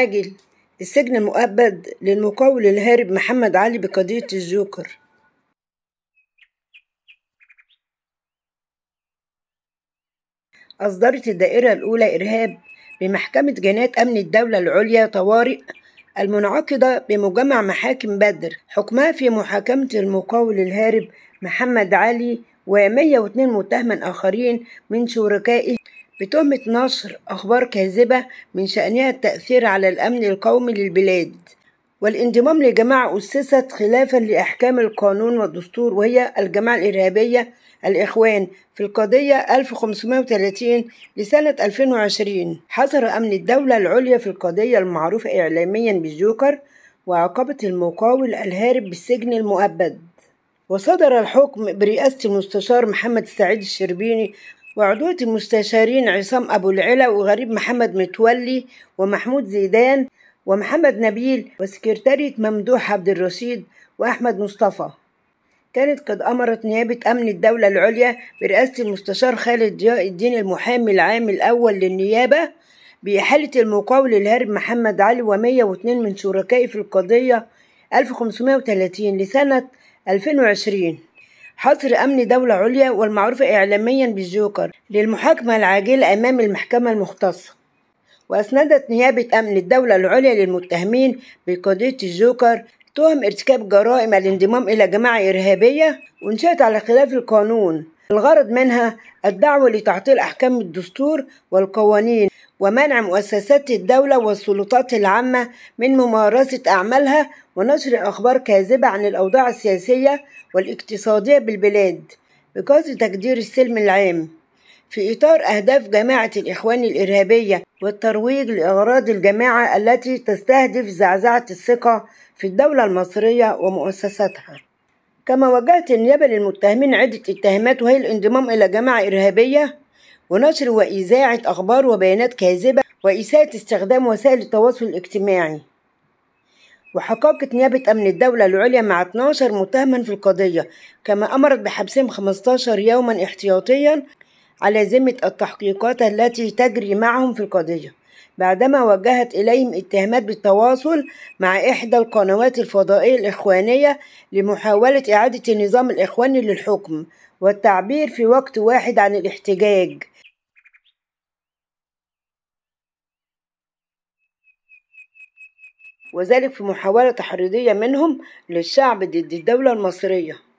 عاجل السجن المؤبد للمقاول الهارب محمد علي بقضية الجوكر أصدرت الدائرة الأولى إرهاب بمحكمة جنايات أمن الدولة العليا طوارئ المنعقدة بمجمع محاكم بدر حكمها في محاكمة المقاول الهارب محمد علي و102 متهما آخرين من شركائه بتهمة نشر أخبار كاذبة من شأنها التأثير على الأمن القومي للبلاد والانضمام لجماعة أسست خلافا لأحكام القانون والدستور وهي الجماعة الإرهابية الإخوان في القضية 1530 لسنة 2020 حظر أمن الدولة العليا في القضية المعروفة إعلاميا بالجوكر وعقبة المقاول الهارب بالسجن المؤبد وصدر الحكم برئاسة المستشار محمد سعيد الشربيني وعضوة المستشارين عصام أبو العلا وغريب محمد متولي ومحمود زيدان ومحمد نبيل وسكرتارية ممدوح عبد الرشيد وأحمد مصطفى كانت قد أمرت نيابة أمن الدولة العليا برئاسة المستشار خالد ضياء الدين المحامي العام الأول للنيابة بإحالة المقاول الهارب محمد علي و102 من شركائه في القضية 1530 لسنة 2020 حصر أمن دولة عليا والمعروف إعلاميا بالجوكر للمحاكمة العاجلة أمام المحكمة المختصة وأسندت نيابة أمن الدولة العليا للمتهمين بقضية الجوكر تهم ارتكاب جرائم الانضمام إلى جماعة إرهابية وانشأت على خلاف القانون الغرض منها الدعوة لتعطيل أحكام الدستور والقوانين ومنع مؤسسات الدولة والسلطات العامة من ممارسة أعمالها ونشر أخبار كاذبة عن الأوضاع السياسية والاقتصادية بالبلاد بقصد تجدير السلم العام في إطار أهداف جماعة الإخوان الإرهابية والترويج لأغراض الجماعة التي تستهدف زعزعة الثقة في الدولة المصرية ومؤسساتها كما وجهت النيابة للمتهمين عدة اتهامات وهي الانضمام إلى جماعة إرهابية ونشر وإذاعة أخبار وبيانات كاذبة وإساءة استخدام وسائل التواصل الاجتماعي وحقاقة نيابة أمن الدولة العليا مع 12 متهما في القضية كما أمرت بحبسهم 15 يوما احتياطيا على ذمة التحقيقات التي تجري معهم في القضية بعدما وجهت إليهم اتهامات بالتواصل مع إحدى القنوات الفضائية الإخوانية لمحاولة إعادة النظام الإخواني للحكم والتعبير في وقت واحد عن الاحتجاج وذلك في محاولة تحريضية منهم للشعب ضد الدولة المصرية